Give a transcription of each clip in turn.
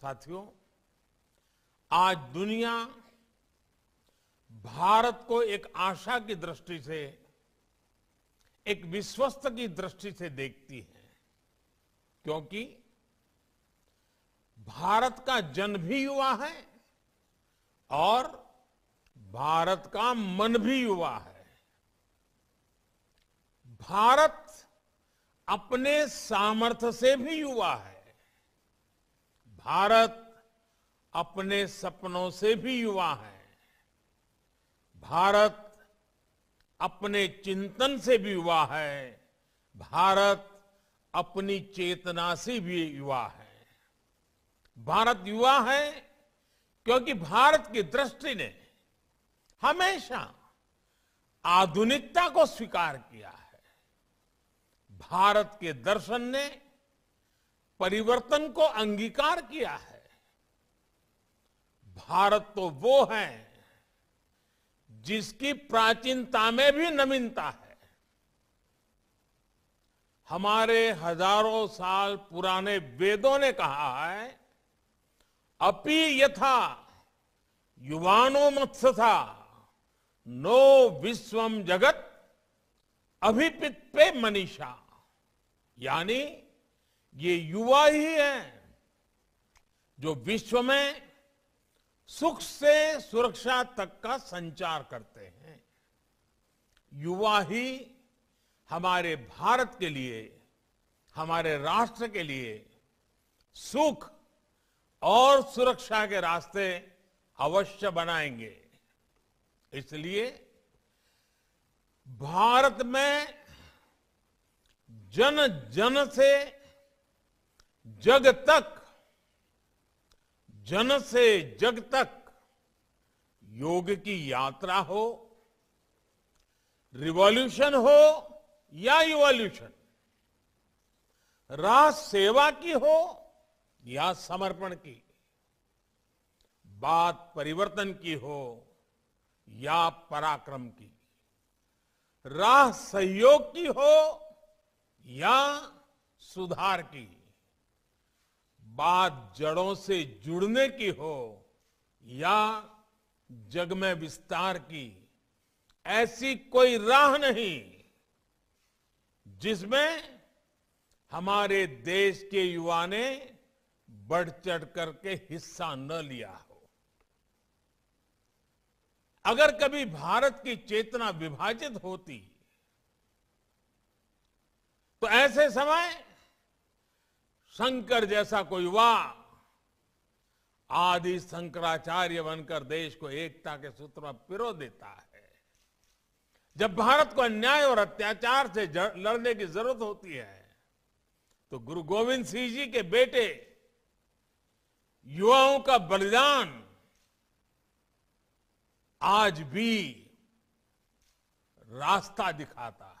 साथियों आज दुनिया भारत को एक आशा की दृष्टि से एक विश्वस्त की दृष्टि से देखती है क्योंकि भारत का जन भी युवा है और भारत का मन भी युवा है भारत अपने सामर्थ्य से भी युवा है भारत अपने सपनों से भी युवा है भारत अपने चिंतन से भी युवा है भारत अपनी चेतना से भी युवा है भारत युवा है क्योंकि भारत की दृष्टि ने हमेशा आधुनिकता को स्वीकार किया है भारत के दर्शन ने परिवर्तन को अंगीकार किया है भारत तो वो है जिसकी प्राचीनता में भी नवीनता है हमारे हजारों साल पुराने वेदों ने कहा है अपि यथा युवानो मत्सथा नो विश्वम जगत अभिपित पे मनीषा यानी ये युवा ही हैं जो विश्व में सुख से सुरक्षा तक का संचार करते हैं युवा ही हमारे भारत के लिए हमारे राष्ट्र के लिए सुख और सुरक्षा के रास्ते अवश्य बनाएंगे इसलिए भारत में जन जन से जग तक जन से जग तक योग की यात्रा हो रिवॉल्यूशन हो या इवॉल्यूशन राह सेवा की हो या समर्पण की बात परिवर्तन की हो या पराक्रम की राह सहयोग की हो या सुधार की बात जड़ों से जुड़ने की हो या जग में विस्तार की ऐसी कोई राह नहीं जिसमें हमारे देश के युवा ने बढ़ चढ़ करके हिस्सा न लिया हो अगर कभी भारत की चेतना विभाजित होती तो ऐसे समय शंकर जैसा कोई युवा आदि शंकराचार्य बनकर देश को एकता के सूत्र में पिरो देता है जब भारत को अन्याय और अत्याचार से लड़ने की जरूरत होती है तो गुरु गोविंद सिंह जी के बेटे युवाओं का बलिदान आज भी रास्ता दिखाता है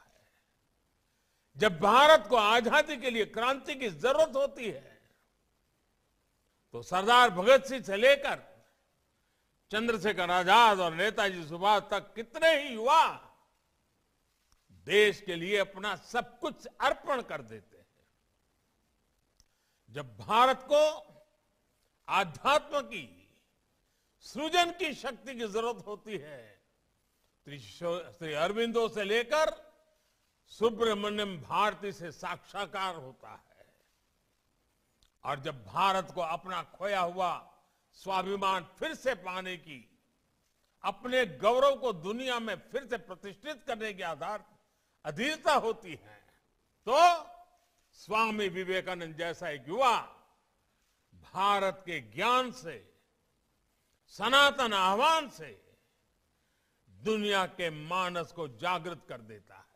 जब भारत को आजादी के लिए क्रांति की जरूरत होती है तो सरदार भगत सिंह से लेकर चंद्रशेखर आजाद और नेताजी सुभाष तक कितने ही युवा देश के लिए अपना सब कुछ अर्पण कर देते हैं जब भारत को आध्यात्म की सृजन की शक्ति की जरूरत होती है तो श्री अरविंदो से लेकर सुब्रमण्यम भारती से साक्षात्कार होता है और जब भारत को अपना खोया हुआ स्वाभिमान फिर से पाने की अपने गौरव को दुनिया में फिर से प्रतिष्ठित करने के आधार अधीरता होती है तो स्वामी विवेकानंद जैसा एक युवा भारत के ज्ञान से सनातन आह्वान से दुनिया के मानस को जागृत कर देता है